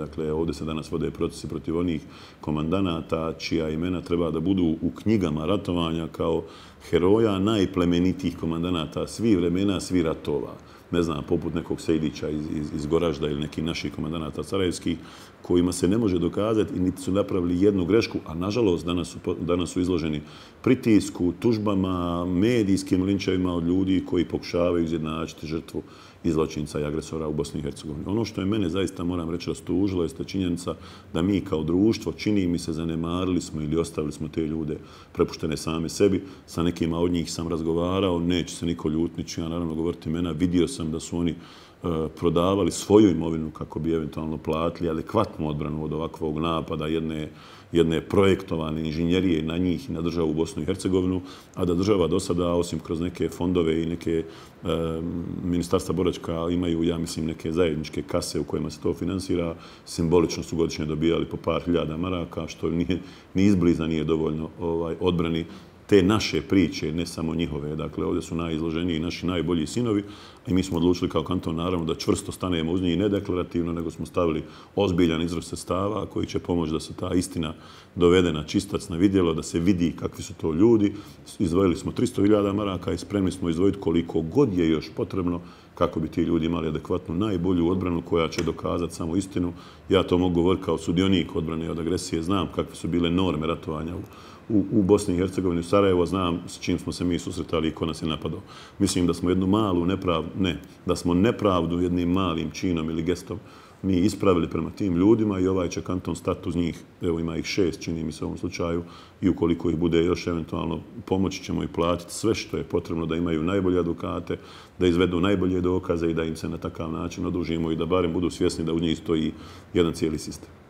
Dakle, ovdje se danas vode procesi protiv onih komandanata čija imena treba da budu u knjigama ratovanja kao heroja najplemenitijih komandanata svih vremena, svih ratova ne znam, poput nekog Sejdića iz, iz, iz Goražda ili nekih naših komandanata Sarajevskih, kojima se ne može dokazati i niti su napravili jednu grešku, a nažalost danas su, danas su izloženi pritisku, tužbama, medijskim linčevima od ljudi koji pokušavaju izjednačiti žrtvu izločinca i agresora u Bosni i Hercegovini. Ono što je mene zaista moram reći rastužilo je činjenica da mi kao društvo čini mi se zanemarili smo ili ostavili smo te ljude prepuštene same sebi. Sa nekima od njih sam razgovarao, neće se niko ljutnići, ja naravno govoriti imena, vidio sam sam da su oni e, prodavali svoju imovinu kako bi eventualno platili adekvatnu odbranu od ovakvog napada jedne, jedne projektovane inženjerije na njih i na državu Bosnu i Hercegovinu, a da država do sada, osim kroz neke fondove i neke e, ministarstva boračka, imaju, ja mislim, neke zajedničke kase u kojima se to finansira, simbolično su godišnje dobijali po par hiljada maraka, što nije, ni izbliza nije dovoljno ovaj, odbrani te naše priče, ne samo njihove. Dakle, ovdje su najizloženiji i naši najbolji sinovi, a mi smo odlučili kao kanton, naravno, da čvrsto stanemo uz njih i deklarativno, nego smo stavili ozbiljan izraz sestava koji će pomoći da se ta istina dovede na čistac, na vidjelo, da se vidi kakvi su to ljudi. Izvojili smo 300.000 maraka i spremni smo izdvojiti koliko god je još potrebno kako bi ti ljudi imali adekvatnu najbolju odbranu koja će dokazati samo istinu. Ja to mogu govoriti kao sudionik odbrane od agresije. Znam kakve su bile norme ratovanja u, u, u Bosni i Hercegovini, u Sarajevo. Znam s čim smo se mi susretali i ko nas je napadao. Mislim da smo jednu malu nepravdu, ne, da smo nepravdu jednim malim činom ili gestom mi ispravili prema tim ljudima i ovaj će kanton stati uz njih. Evo ima ih šest, čini mi se u ovom slučaju. I ukoliko ih bude još eventualno pomoći ćemo i platiti sve što je potrebno da imaju najbolje advokate, da izvedu najbolje dokaze i da im se na takav način odužimo i da barem budu svjesni da u njih stoji jedan cijeli sistem.